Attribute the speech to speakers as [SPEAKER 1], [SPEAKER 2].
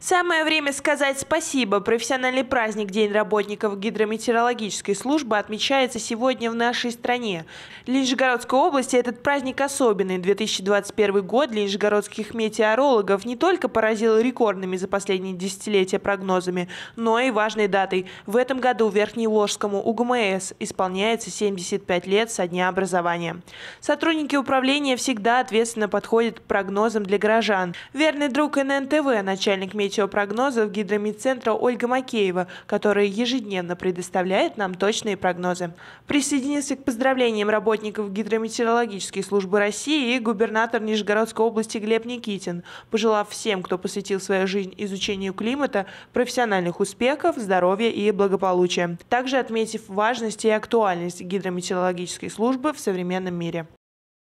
[SPEAKER 1] Самое время сказать спасибо. Профессиональный праздник День работников гидрометеорологической службы отмечается сегодня в нашей стране. Для Нижегородской области этот праздник особенный. 2021 год для нижегородских метеорологов не только поразил рекордными за последние десятилетия прогнозами, но и важной датой. В этом году Верхнеложскому УГМС исполняется 75 лет со дня образования. Сотрудники управления всегда ответственно подходят к прогнозам для горожан. Верный друг ННТВ, начальник медиа метеопрогнозов гидромедцентра Ольга Макеева, которая ежедневно предоставляет нам точные прогнозы. Присоединился к поздравлениям работников гидрометеорологической службы России и губернатор Нижегородской области Глеб Никитин, пожелав всем, кто посвятил свою жизнь изучению климата, профессиональных успехов, здоровья и благополучия. Также отметив важность и актуальность гидрометеорологической службы в современном мире.